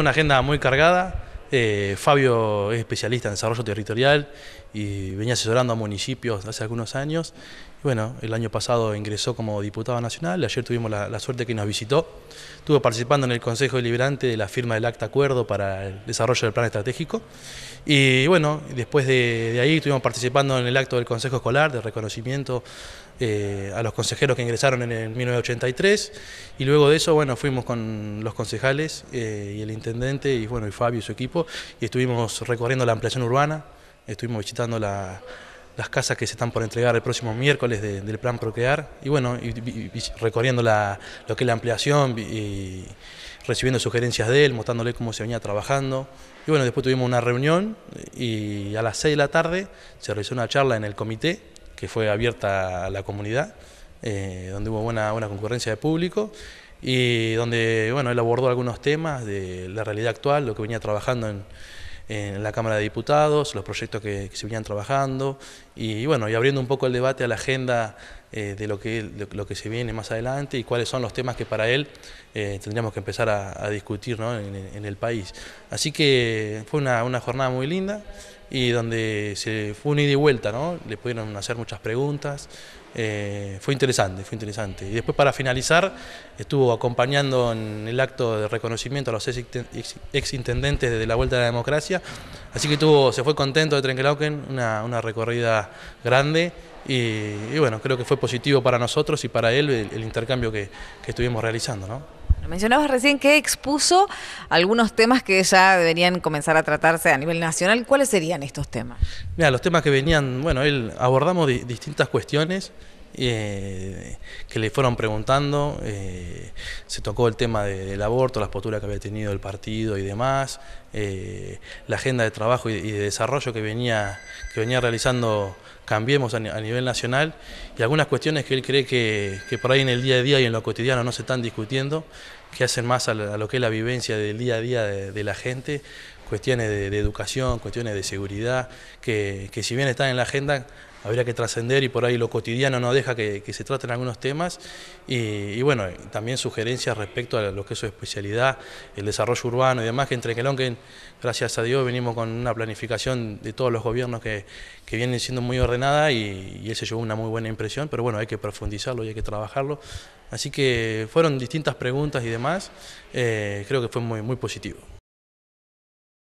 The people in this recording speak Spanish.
Una agenda muy cargada. Eh, Fabio es especialista en desarrollo territorial y venía asesorando a municipios hace algunos años bueno, el año pasado ingresó como diputado nacional, ayer tuvimos la, suerte que nos visitó, estuvo participando en el Consejo Deliberante de la firma del Acta Acuerdo para el desarrollo del plan estratégico y bueno, después de, ahí estuvimos participando en el acto del Consejo Escolar de reconocimiento eh, a los consejeros que ingresaron en el 1983 y luego de eso, bueno, fuimos con los concejales eh, y el intendente y bueno, y Fabio y su equipo y estuvimos recorriendo la ampliación urbana, estuvimos visitando la las casas que se están por entregar el próximo miércoles del plan Procrear y bueno, y, recorriendo la, lo que es la ampliación y recibiendo sugerencias de él, mostrándole cómo se venía trabajando. Y bueno, después tuvimos una reunión y a las 6 de la tarde se realizó una charla en el comité que fue abierta a la comunidad, eh, donde hubo buena, buena concurrencia de público y donde bueno, él abordó algunos temas de la realidad actual, lo que venía trabajando en en la Cámara de Diputados, los proyectos que, se venían trabajando y, bueno, y abriendo un poco el debate a la agenda eh, de, lo que, lo que se viene más adelante y cuáles son los temas que para él eh, tendríamos que empezar a, discutir ¿no? en, el país. Así que fue una, una, jornada muy linda y donde se fue un ida y vuelta, ¿no? le pudieron hacer muchas preguntas, eh, fue interesante, fue interesante. Y después para finalizar estuvo acompañando en el acto de reconocimiento a los ex intendentes de la Vuelta a la Democracia, así que tuvo, se fue contento de Trenkelauken, una, una recorrida grande. Y, bueno, creo que fue positivo para nosotros y para él el, intercambio que, estuvimos realizando. Mencionabas recién que expuso algunos temas que ya deberían comenzar a tratarse a nivel nacional. ¿Cuáles serían estos temas? Mira, los temas que venían, bueno, él abordamos distintas cuestiones eh, que le fueron preguntando. Eh, se tocó el tema del aborto, las posturas que había tenido el partido y demás, eh, la agenda de trabajo y, de desarrollo que venía, que venía realizando Cambiemos a, nivel nacional y algunas cuestiones que él cree que, por ahí en el día a día y en lo cotidiano no se están discutiendo, que hacen más a, lo que es la vivencia del día a día de, la gente cuestiones de, educación, cuestiones de seguridad, que si bien están en la agenda, habría que trascender y por ahí lo cotidiano no deja que, se traten algunos temas. Y, bueno, también sugerencias respecto a lo que es su especialidad, el desarrollo urbano y demás, que entre que gracias a Dios, venimos con una planificación de todos los gobiernos que, que vienen siendo muy ordenada y, y él se llevó una muy buena impresión, pero bueno, hay que profundizarlo y hay que trabajarlo. Así que fueron distintas preguntas y demás, eh, creo que fue muy, muy positivo.